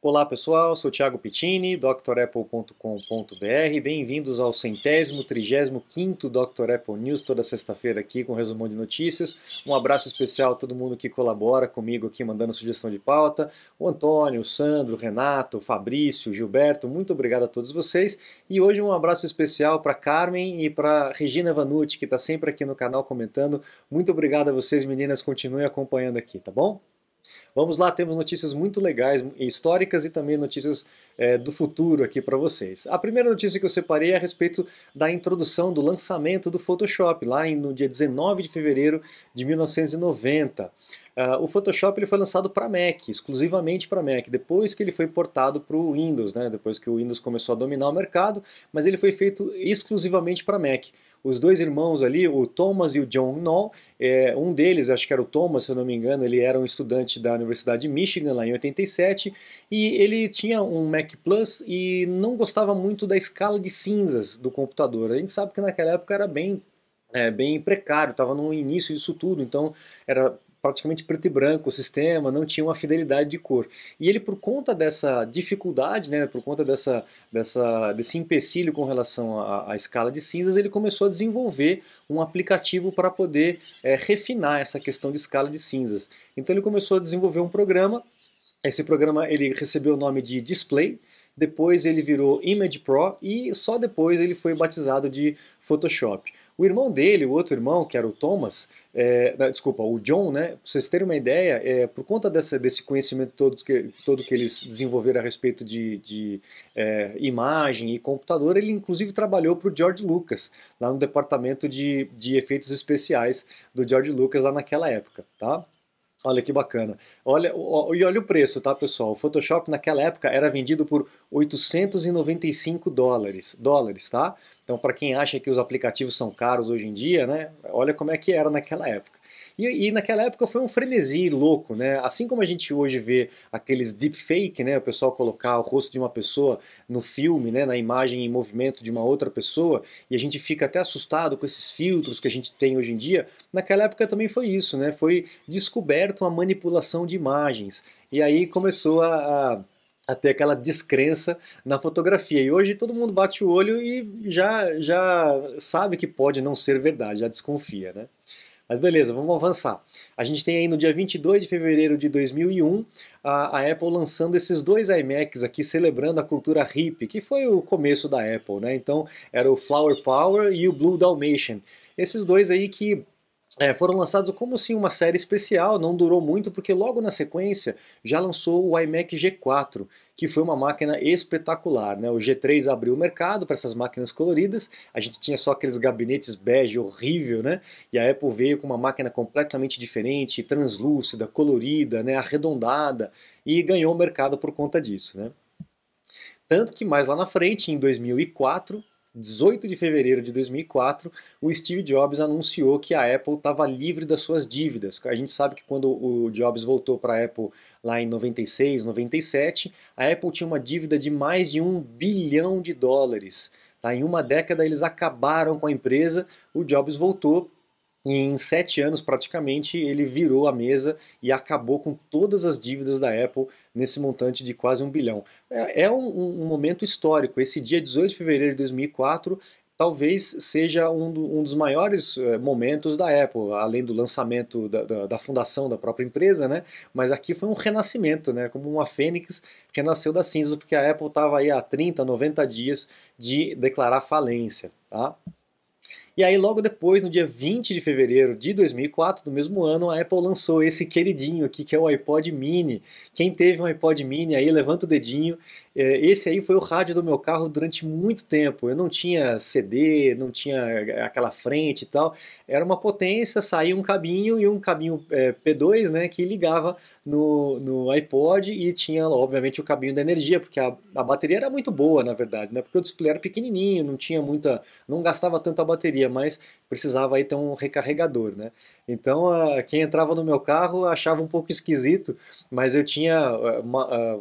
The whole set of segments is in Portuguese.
Olá pessoal, sou Thiago Pittini, drapple.com.br. Bem-vindos ao centésimo, trigésimo quinto Dr. Apple News, toda sexta-feira aqui com resumo resumão de notícias. Um abraço especial a todo mundo que colabora comigo aqui, mandando sugestão de pauta. O Antônio, o Sandro, o Renato, o Fabrício, o Gilberto, muito obrigado a todos vocês. E hoje um abraço especial para Carmen e para Regina Vanucci, que está sempre aqui no canal comentando. Muito obrigado a vocês, meninas, continuem acompanhando aqui, tá bom? Vamos lá, temos notícias muito legais, históricas e também notícias é, do futuro aqui para vocês. A primeira notícia que eu separei é a respeito da introdução do lançamento do Photoshop, lá no dia 19 de fevereiro de 1990. Uh, o Photoshop ele foi lançado para Mac, exclusivamente para Mac, depois que ele foi portado para o Windows, né? depois que o Windows começou a dominar o mercado, mas ele foi feito exclusivamente para Mac. Os dois irmãos ali, o Thomas e o John Knoll, é, um deles, acho que era o Thomas, se eu não me engano, ele era um estudante da Universidade de Michigan lá em 87, e ele tinha um Mac Plus e não gostava muito da escala de cinzas do computador. A gente sabe que naquela época era bem é, bem precário, estava no início disso tudo, então era praticamente preto e branco o sistema, não tinha uma fidelidade de cor. E ele, por conta dessa dificuldade, né, por conta dessa, dessa, desse empecilho com relação à, à escala de cinzas, ele começou a desenvolver um aplicativo para poder é, refinar essa questão de escala de cinzas. Então ele começou a desenvolver um programa. Esse programa ele recebeu o nome de Display, depois ele virou Image Pro e só depois ele foi batizado de Photoshop. O irmão dele, o outro irmão, que era o Thomas, é, desculpa, o John, né? Pra vocês terem uma ideia, é, por conta dessa, desse conhecimento todo que, todo que eles desenvolveram a respeito de, de é, imagem e computador, ele inclusive trabalhou para o George Lucas, lá no departamento de, de efeitos especiais do George Lucas, lá naquela época, tá? Olha que bacana. Olha, e olha o preço, tá, pessoal? O Photoshop naquela época era vendido por 895 dólares, dólares, tá? Então, para quem acha que os aplicativos são caros hoje em dia, né? Olha como é que era naquela época. E, e, naquela época foi um frenesi louco, né? Assim como a gente hoje vê aqueles deepfake, né? O pessoal colocar o rosto de uma pessoa no filme, né? Na imagem em movimento de uma outra pessoa, e a gente fica até assustado com esses filtros que a gente tem hoje em dia. Naquela época também foi isso, né? Foi descoberto a manipulação de imagens. E aí começou a, a ter aquela descrença na fotografia. E hoje todo mundo bate o olho e já, já sabe que pode não ser verdade, já desconfia, né? Mas beleza, vamos avançar. A gente tem aí no dia 22 de fevereiro de 2001 a, a Apple lançando esses dois iMacs aqui, celebrando a cultura hip que foi o começo da Apple, né? Então era o Flower Power e o Blue Dalmatian. Esses dois aí que é, foram lançados como assim uma série especial, não durou muito, porque logo na sequência já lançou o iMac G4, que foi uma máquina espetacular. Né? O G3 abriu o mercado para essas máquinas coloridas, a gente tinha só aqueles gabinetes bege horrível, né? e a Apple veio com uma máquina completamente diferente, translúcida, colorida, né? arredondada, e ganhou o mercado por conta disso. Né? Tanto que mais lá na frente, em 2004, 18 de fevereiro de 2004, o Steve Jobs anunciou que a Apple estava livre das suas dívidas. A gente sabe que quando o Jobs voltou para a Apple lá em 96, 97, a Apple tinha uma dívida de mais de um bilhão de dólares. Tá? Em uma década eles acabaram com a empresa, o Jobs voltou e em sete anos, praticamente, ele virou a mesa e acabou com todas as dívidas da Apple nesse montante de quase um bilhão. É, é um, um momento histórico. Esse dia 18 de fevereiro de 2004 talvez seja um, do, um dos maiores é, momentos da Apple, além do lançamento da, da, da, fundação da própria empresa, né? Mas aqui foi um renascimento, né? Como uma fênix que nasceu da cinza porque a Apple estava aí há 30, 90 dias de declarar falência, tá? E aí, logo depois, no dia 20 de fevereiro de 2004, do mesmo ano, a Apple lançou esse queridinho aqui, que é o iPod Mini. Quem teve um iPod Mini aí, levanta o dedinho é, esse aí foi o rádio do meu carro durante muito tempo. Eu não tinha CD, não tinha é, aquela frente e tal. Era uma potência, saía um cabinho e um cabinho é, P2, né, que ligava no, no iPod e tinha, obviamente, o cabinho da energia, porque a, a bateria era muito boa, na verdade, né, porque o display era pequenininho, não tinha muita, não gastava tanta bateria, mas precisava aí ter um recarregador, né. Então, a, quem entrava no meu carro achava um pouco esquisito, mas eu tinha é, uma, a,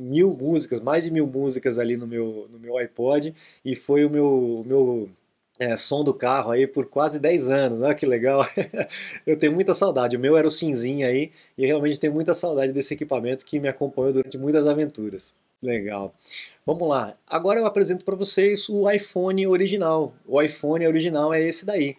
mil músicas, mais de mil músicas ali no meu, no meu iPod e foi o meu, meu é, som do carro aí por quase 10 anos, olha né? que legal. eu tenho muita saudade, o meu era o cinzinho aí e realmente tenho muita saudade desse equipamento que me acompanhou durante muitas aventuras. Legal. Vamos lá. Agora eu apresento para vocês o iPhone original. O iPhone original é esse daí.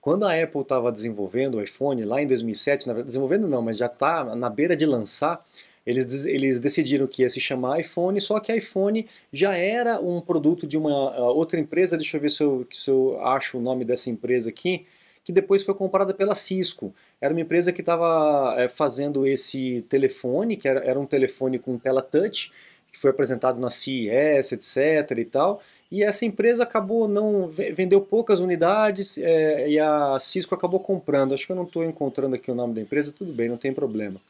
Quando a Apple estava desenvolvendo o iPhone lá em 2007, desenvolvendo não, mas já está na beira de lançar, eles, eles decidiram que ia se chamar iPhone, só que iPhone já era um produto de uma ah, outra empresa, deixa eu ver se eu, se eu acho o nome dessa empresa aqui, que depois foi comprada pela Cisco. Era uma empresa que estava é, eh, fazendo esse telefone, que era, era um telefone com tela touch, que foi apresentado na CES, etc. e tal. E essa empresa acabou não vendeu poucas unidades é, e a Cisco acabou comprando. Acho que eu não estou encontrando aqui o nome da empresa, tudo bem, não tem problema.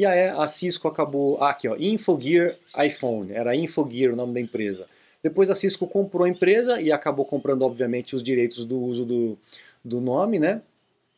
E aí a Cisco acabou, ah, aqui ó, Infogear iPhone, era Infogear o nome da empresa. Depois a Cisco comprou a empresa e acabou comprando, obviamente, os direitos do uso do, do nome, né?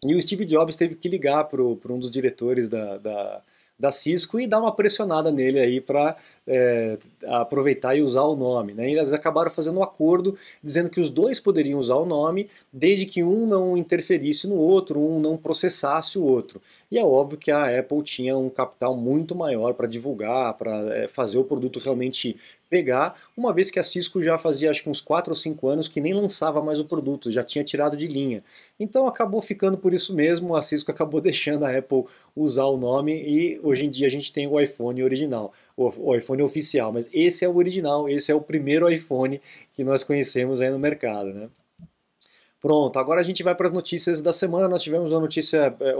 E o Steve Jobs teve que ligar para um dos diretores da, da, da Cisco e dar uma pressionada nele aí para é, aproveitar e usar o nome. Né? Eles acabaram fazendo um acordo dizendo que os dois poderiam usar o nome desde que um não interferisse no outro, um não processasse o outro. E é óbvio que a Apple tinha um capital muito maior para divulgar, para é, fazer o produto realmente pegar, uma vez que a Cisco já fazia acho que uns 4 ou 5 anos que nem lançava mais o produto, já tinha tirado de linha. Então acabou ficando por isso mesmo, a Cisco acabou deixando a Apple usar o nome e hoje em dia a gente tem o iPhone original, o iPhone oficial, mas esse é o original, esse é o primeiro iPhone que nós conhecemos aí no mercado, né? Pronto, agora a gente vai para as notícias da semana. Nós tivemos uma notícia é,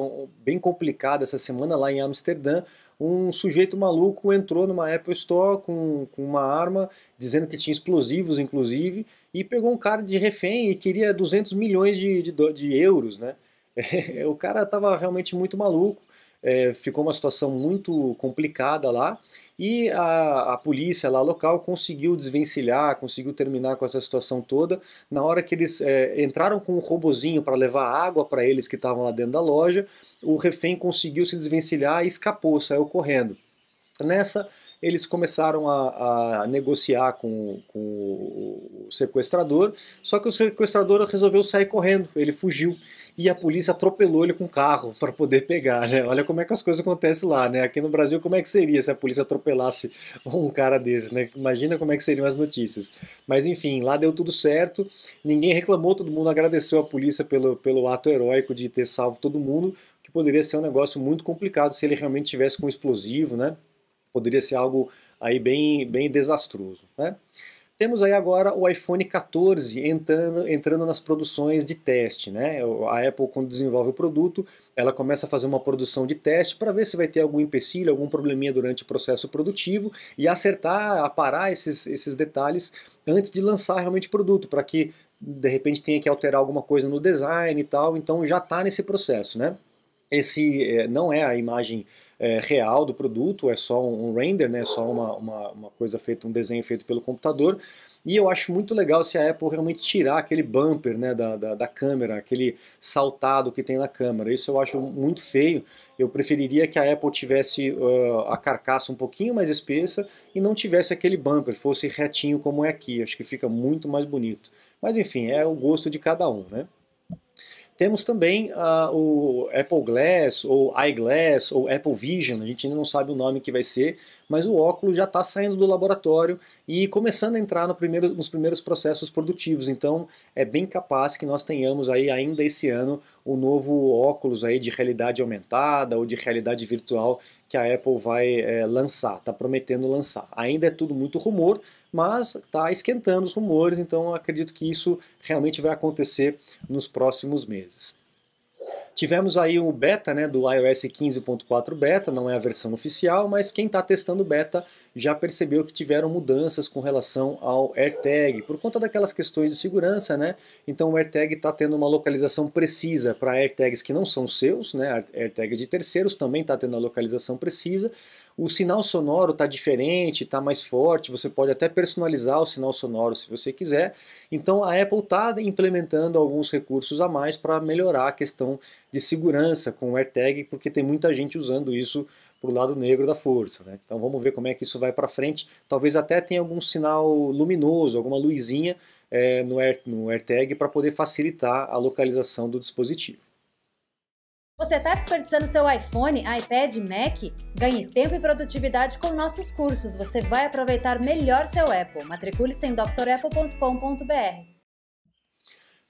bem complicada essa semana lá em Amsterdã, um sujeito maluco entrou numa Apple Store com, com uma arma, dizendo que tinha explosivos, inclusive, e pegou um cara de refém e queria 200 milhões de, de, de euros, né? É, o cara estava realmente muito maluco, é, ficou uma situação muito complicada lá, e a, a polícia lá local conseguiu desvencilhar, conseguiu terminar com essa situação toda. Na hora que eles é, entraram com um robozinho para levar água para eles que estavam lá dentro da loja, o refém conseguiu se desvencilhar e escapou, saiu correndo. Nessa, eles começaram a, a negociar com, com, o sequestrador, só que o sequestrador resolveu sair correndo, ele fugiu e a polícia atropelou ele com o carro para poder pegar, né? Olha como é que as coisas acontecem lá, né? Aqui no Brasil, como é que seria se a polícia atropelasse um cara desse, né? Imagina como é que seriam as notícias. Mas enfim, lá deu tudo certo, ninguém reclamou, todo mundo agradeceu a polícia pelo, pelo ato heróico de ter salvo todo mundo, que poderia ser um negócio muito complicado se ele realmente tivesse com um explosivo, né? Poderia ser algo aí bem, bem desastroso, né? Temos aí agora o iPhone 14 entrando, entrando nas produções de teste. Né? A Apple, quando desenvolve o produto, ela começa a fazer uma produção de teste para ver se vai ter algum empecilho, algum probleminha durante o processo produtivo e acertar, aparar esses, esses detalhes antes de lançar realmente o produto, para que de repente tenha que alterar alguma coisa no design e tal. Então já está nesse processo. Né? esse eh, não é a imagem é, real do produto, é só um, render, né, é só uma, uma, uma coisa feita, um desenho feito pelo computador. E eu acho muito legal se a Apple realmente tirar aquele bumper né, da, da, da, câmera, aquele saltado que tem na câmera. Isso eu acho muito feio. Eu preferiria que a Apple tivesse uh, a carcaça um pouquinho mais espessa e não tivesse aquele bumper, fosse retinho como é aqui. Acho que fica muito mais bonito. Mas enfim, é o gosto de cada um, né? Temos também uh, o Apple Glass, ou iGlass, ou Apple Vision, a gente ainda não sabe o nome que vai ser, mas o óculos já está saindo do laboratório e começando a entrar no primeiro, nos primeiros processos produtivos. Então é bem capaz que nós tenhamos aí ainda esse ano o novo óculos aí de realidade aumentada ou de realidade virtual que a Apple vai é, lançar, está prometendo lançar. Ainda é tudo muito rumor, mas está esquentando os rumores, então acredito que isso realmente vai acontecer nos próximos meses. Tivemos aí o beta né, do iOS 15.4 beta, não é a versão oficial, mas quem está testando beta já percebeu que tiveram mudanças com relação ao AirTag, por conta daquelas questões de segurança, né? Então o AirTag está tendo uma localização precisa para AirTags que não são seus, né? AirTag é de terceiros também está tendo a localização precisa, o sinal sonoro está diferente, está mais forte, você pode até personalizar o sinal sonoro se você quiser. Então a Apple está implementando alguns recursos a mais para melhorar a questão de segurança com o AirTag, porque tem muita gente usando isso para o lado negro da força. Né? Então vamos ver como é que isso vai para frente. Talvez até tenha algum sinal luminoso, alguma luzinha é, no, Air, no AirTag para poder facilitar a localização do dispositivo. Você está desperdiçando seu iPhone, iPad, Mac? Ganhe tempo e produtividade com nossos cursos. Você vai aproveitar melhor seu Apple. Matricule-se em drapple.com.br.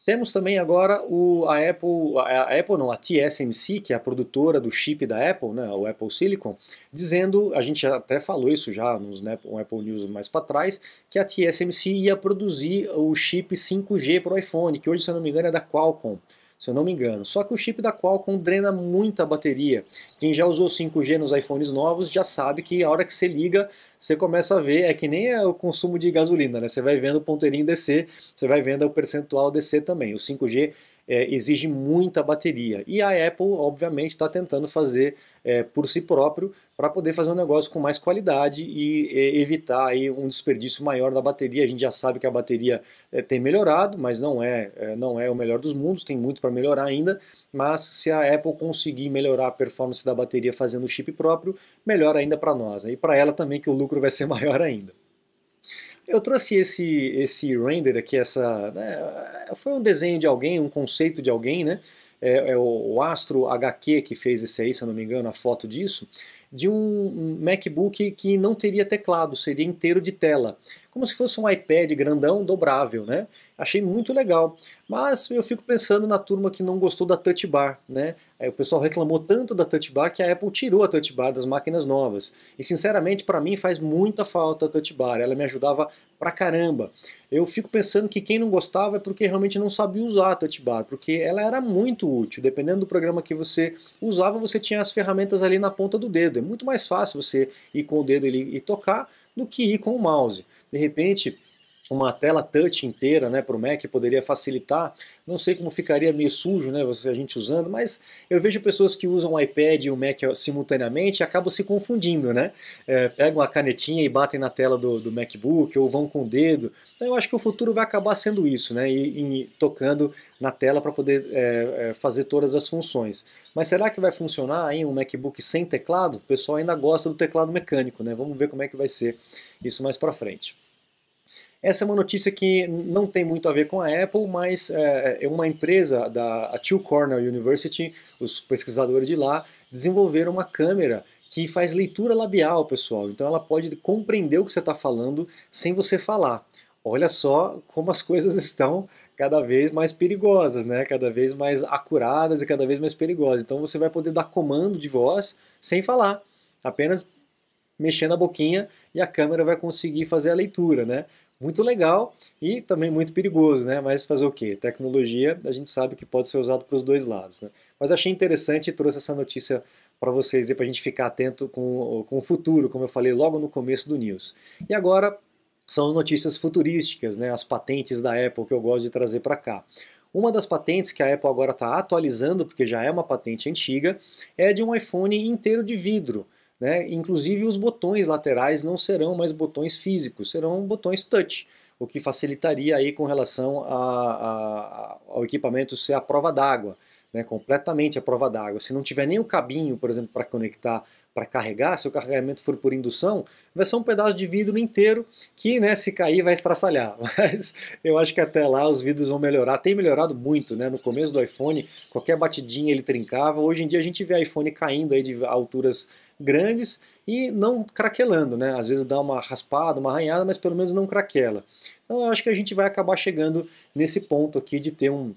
Temos também agora o, a Apple, a Apple não, a TSMC, que é a produtora do chip da Apple, né, o Apple Silicon, dizendo, a gente até falou isso já nos né, um Apple News mais para trás, que a TSMC ia produzir o chip 5G para o iPhone, que hoje, se eu não me engano, é da Qualcomm se eu não me engano. Só que o chip da Qualcomm drena muita bateria. Quem já usou 5G nos iPhones novos já sabe que a hora que você liga, você começa a ver, é que nem é o consumo de gasolina, né? Você vai vendo o ponteirinho descer, você vai vendo o percentual descer também. O 5G é, exige muita bateria. E a Apple, obviamente, está tentando fazer é, por si próprio para poder fazer um negócio com mais qualidade e, é, evitar aí um desperdício maior da bateria. A gente já sabe que a bateria é, tem melhorado, mas não é, é não é o melhor dos mundos, tem muito para melhorar ainda. Mas se a Apple conseguir melhorar a performance da bateria fazendo o chip próprio, melhor ainda para nós. Né? E para ela também que o lucro vai ser maior ainda. Eu trouxe esse, esse render aqui, essa, né, foi um desenho de alguém, um conceito de alguém, né? É, é, o Astro HQ que fez esse aí, se eu não me engano, a foto disso, de um MacBook que não teria teclado, seria inteiro de tela como se fosse um iPad grandão dobrável, né? Achei muito legal. Mas eu fico pensando na turma que não gostou da Touch Bar, né? Aí o pessoal reclamou tanto da Touch Bar que a Apple tirou a Touch Bar das máquinas novas. E sinceramente, para mim faz muita falta a Touch Bar. Ela me ajudava pra caramba. Eu fico pensando que quem não gostava é porque realmente não sabia usar a Touch Bar, porque ela era muito útil. Dependendo do programa que você usava, você tinha as ferramentas ali na ponta do dedo. É muito mais fácil você ir com o dedo e tocar do que ir com o mouse. De repente, uma tela touch inteira né, para o Mac poderia facilitar. Não sei como ficaria meio sujo né, a gente usando, mas eu vejo pessoas que usam o iPad e o Mac simultaneamente e acabam se confundindo. Né? É, pegam a canetinha e batem na tela do, do, MacBook ou vão com o dedo. Então eu acho que o futuro vai acabar sendo isso, né, e, e tocando na tela para poder é, é, fazer todas as funções. Mas será que vai funcionar em um MacBook sem teclado? O pessoal ainda gosta do teclado mecânico, né? Vamos ver como é que vai ser isso mais para frente. Essa é uma notícia que não tem muito a ver com a Apple, mas é, é uma empresa da Two Cornell University, os pesquisadores de lá desenvolveram uma câmera que faz leitura labial, pessoal. Então ela pode compreender o que você está falando sem você falar. Olha só como as coisas estão cada vez mais perigosas, né? Cada vez mais acuradas e cada vez mais perigosas. Então você vai poder dar comando de voz sem falar, apenas mexendo a boquinha e a câmera vai conseguir fazer a leitura, né? muito legal e também muito perigoso, né? Mas fazer o quê? Tecnologia, a gente sabe que pode ser usado para os dois lados. Né? Mas achei interessante e trouxe essa notícia para vocês e para a gente ficar atento com, com o futuro, como eu falei logo no começo do news. E agora são as notícias futurísticas, né? As patentes da Apple que eu gosto de trazer para cá. Uma das patentes que a Apple agora está atualizando, porque já é uma patente antiga, é de um iPhone inteiro de vidro. Né? Inclusive, os botões laterais não serão mais botões físicos, serão botões touch, o que facilitaria aí com relação a, a, ao equipamento ser a prova d'água, né? completamente a prova d'água. Se não tiver nem o cabinho, por exemplo, para conectar para carregar, se o carregamento for por indução, vai ser um pedaço de vidro inteiro que, né, se cair, vai estraçalhar. Mas eu acho que até lá os vidros vão melhorar. Tem melhorado muito, né? No começo do iPhone, qualquer batidinha ele trincava. Hoje em dia a gente vê iPhone caindo aí de alturas grandes e não craquelando, né? Às vezes dá uma raspada, uma arranhada, mas pelo menos não craquela. Então eu acho que a gente vai acabar chegando nesse ponto aqui de ter um,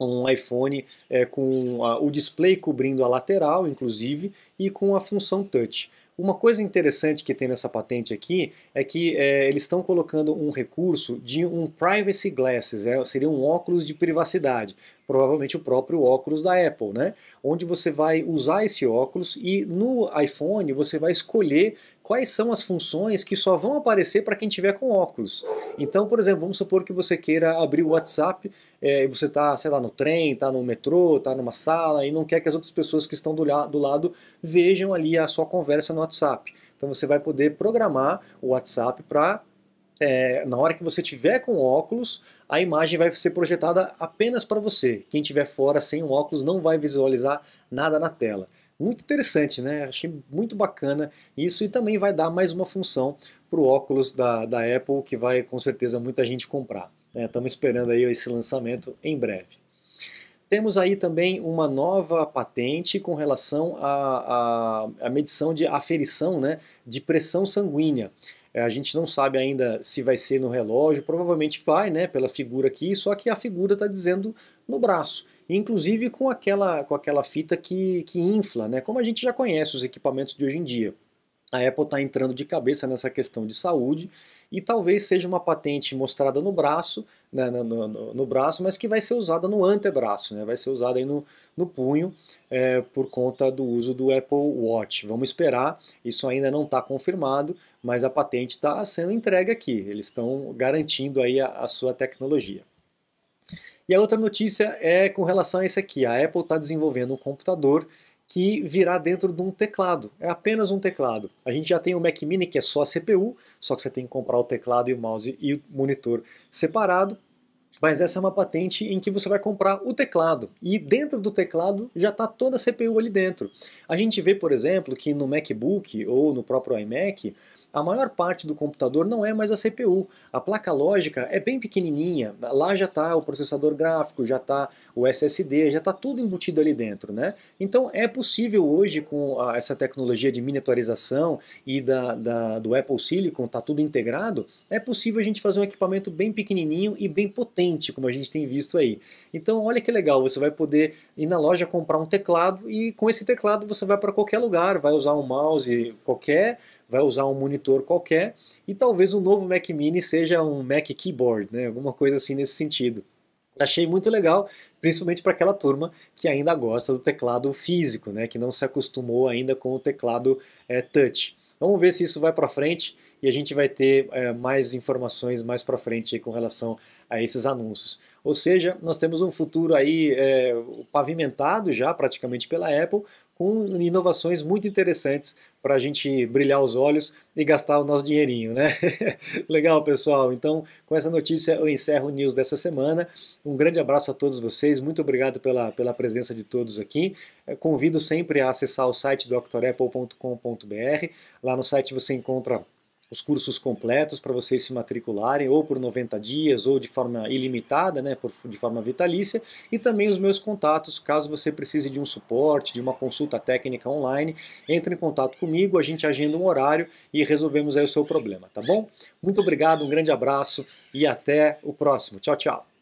um iPhone é, com a, o display cobrindo a lateral, inclusive, e com a função touch. Uma coisa interessante que tem nessa patente aqui é que é, eles estão colocando um recurso de um privacy glasses, é, seria um óculos de privacidade, provavelmente o próprio óculos da Apple, né? Onde você vai usar esse óculos e no iPhone você vai escolher quais são as funções que só vão aparecer para quem tiver com óculos. Então, por exemplo, vamos supor que você queira abrir o WhatsApp é, e você está, sei lá, no trem, está no metrô, está numa sala e não quer que as outras pessoas que estão do, do lado vejam ali a sua conversa no WhatsApp. Então você vai poder programar o WhatsApp para é, na hora que você tiver com óculos, a imagem vai ser projetada apenas para você. Quem tiver fora sem um óculos não vai visualizar nada na tela. Muito interessante, né? Achei muito bacana isso e também vai dar mais uma função para o óculos da, da Apple que vai com certeza muita gente comprar. Estamos né? é, esperando aí esse lançamento em breve. Temos aí também uma nova patente com relação à, à, medição de aferição né, de pressão sanguínea. É, a gente não sabe ainda se vai ser no relógio, provavelmente vai, né, pela figura aqui, só que a figura está dizendo no braço inclusive com aquela, com aquela fita que, que infla, né? como a gente já conhece os equipamentos de hoje em dia. A Apple está entrando de cabeça nessa questão de saúde e talvez seja uma patente mostrada no braço, né, no, no, no, braço, mas que vai ser usada no antebraço, né, vai ser usada aí no, no punho é, por conta do uso do Apple Watch. Vamos esperar, isso ainda não está confirmado, mas a patente está sendo entregue aqui, eles estão garantindo aí a, a sua tecnologia. E a outra notícia é com relação a isso aqui. A Apple está desenvolvendo um computador que virá dentro de um teclado. É apenas um teclado. A gente já tem o Mac Mini que é só a CPU, só que você tem que comprar o teclado e o mouse e o monitor separado mas essa é uma patente em que você vai comprar o teclado e dentro do teclado já está toda a CPU ali dentro. A gente vê, por exemplo, que no MacBook ou no próprio iMac, a maior parte do computador não é mais a CPU. A placa lógica é bem pequenininha, lá já está o processador gráfico, já está o SSD, já está tudo embutido ali dentro, né? Então é possível hoje com essa tecnologia de miniaturização e da, da do Apple Silicon, está tudo integrado, é possível a gente fazer um equipamento bem pequenininho e bem potente como a gente tem visto aí. Então, olha que legal, você vai poder ir na loja comprar um teclado e com esse teclado você vai para qualquer lugar, vai usar um mouse qualquer, vai usar um monitor qualquer e talvez o um novo Mac Mini seja um Mac Keyboard, né? alguma coisa assim nesse sentido. Achei muito legal, principalmente para aquela turma que ainda gosta do teclado físico, né? que não se acostumou ainda com o teclado é, touch. Vamos ver se isso vai para frente e a gente vai ter é, mais informações mais para frente com relação a esses anúncios. Ou seja, nós temos um futuro aí é, pavimentado já praticamente pela Apple com inovações muito interessantes para a gente brilhar os olhos e gastar o nosso dinheirinho, né? Legal, pessoal. Então, com essa notícia eu encerro o news dessa semana. Um grande abraço a todos vocês. Muito obrigado pela, pela presença de todos aqui. É, convido sempre a acessar o site do Lá no site você encontra os cursos completos para vocês se matricularem, ou por 90 dias, ou de forma ilimitada, né, por, de forma vitalícia, e também os meus contatos, caso você precise de um suporte, de uma consulta técnica online, entre em contato comigo, a gente agenda um horário e resolvemos aí o seu problema, tá bom? Muito obrigado, um grande abraço e até o próximo. Tchau, tchau!